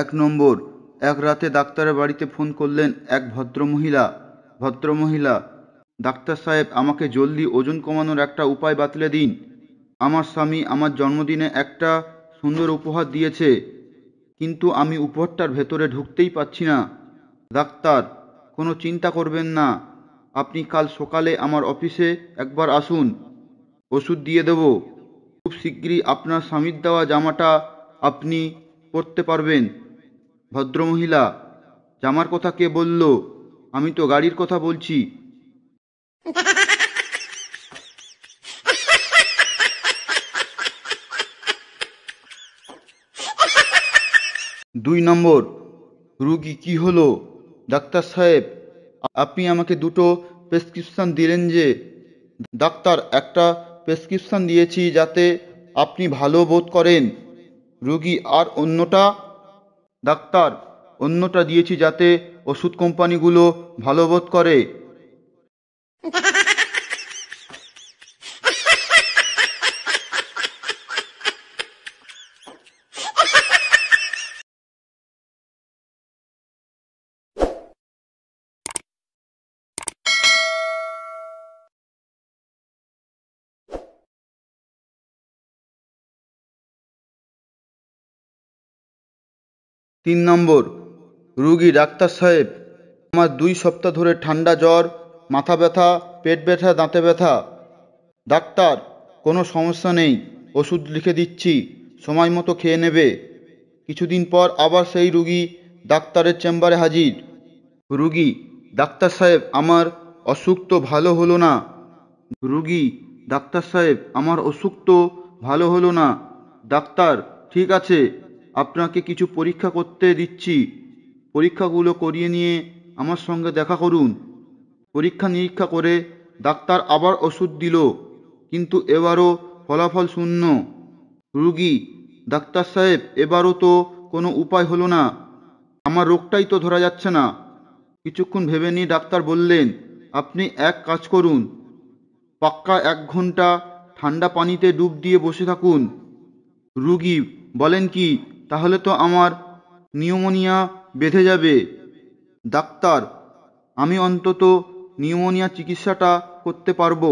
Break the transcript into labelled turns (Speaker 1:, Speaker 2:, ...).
Speaker 1: এক নম্বর এক রাতে ডাক্তারের বাড়িতে ফোন করলেন এক ভদ্রমহিলা ভদ্রমহিলা ডাক্তার সাহেব আমাকে জলদি ওজন কমানোর একটা উপায় বাতলে দিন আমার স্বামী আমার জন্মদিনে একটা সুন্দর উপহার দিয়েছে কিন্তু আমি উপহারটার ভেতরে ঢুকতেই পাচ্ছি না ডাক্তার কোনো চিন্তা করবেন না আপনি কাল সকালে আমার অফিসে একবার আসুন ওষুধ দিয়ে দেব খুব শীঘ্রই আপনার স্বামীর দেওয়া জামাটা আপনি পরতে পারবেন ভদ্রমহিলা জামার কথা কে বলল আমি তো গাড়ির কথা বলছি দুই নম্বর রুগী কি হলো ডাক্তার সাহেব আপনি আমাকে দুটো প্রেসক্রিপশান দিলেন যে ডাক্তার একটা প্রেসক্রিপশান দিয়েছি যাতে আপনি ভালো বোধ করেন রুগী আর অন্যটা ডাক্তার অন্যটা দিয়েছি যাতে ওষুধ কোম্পানিগুলো ভালো বোধ করে তিন নম্বর রুগী ডাক্তার সাহেব আমার দুই সপ্তাহ ধরে ঠান্ডা জ্বর মাথা ব্যথা পেট ব্যথা দাঁতে ব্যথা ডাক্তার কোনো সমস্যা নেই ওষুধ লিখে দিচ্ছি সময় মতো খেয়ে নেবে কিছুদিন পর আবার সেই রুগী ডাক্তারের চেম্বারে হাজির রুগী ডাক্তার সাহেব আমার অসুখ তো ভালো হলো না রুগী ডাক্তার সাহেব আমার অসুখ তো ভালো হলো না ডাক্তার ঠিক আছে আপনাকে কিছু পরীক্ষা করতে দিচ্ছি পরীক্ষাগুলো করিয়ে নিয়ে আমার সঙ্গে দেখা করুন পরীক্ষা নিরীক্ষা করে ডাক্তার আবার ওষুধ দিল কিন্তু এবারও ফলাফল শূন্য রুগী ডাক্তার সাহেব এবারও তো কোনো উপায় হলো না আমার রোগটাই তো ধরা যাচ্ছে না কিছুক্ষণ ভেবে নিয়ে ডাক্তার বললেন আপনি এক কাজ করুন পাক্কা এক ঘন্টা ঠান্ডা পানিতে ডুব দিয়ে বসে থাকুন রুগী বলেন কি তাহলে তো আমার নিউমোনিয়া বেঁধে যাবে ডাক্তার আমি অন্তত নিউমোনিয়া চিকিৎসাটা করতে পারবো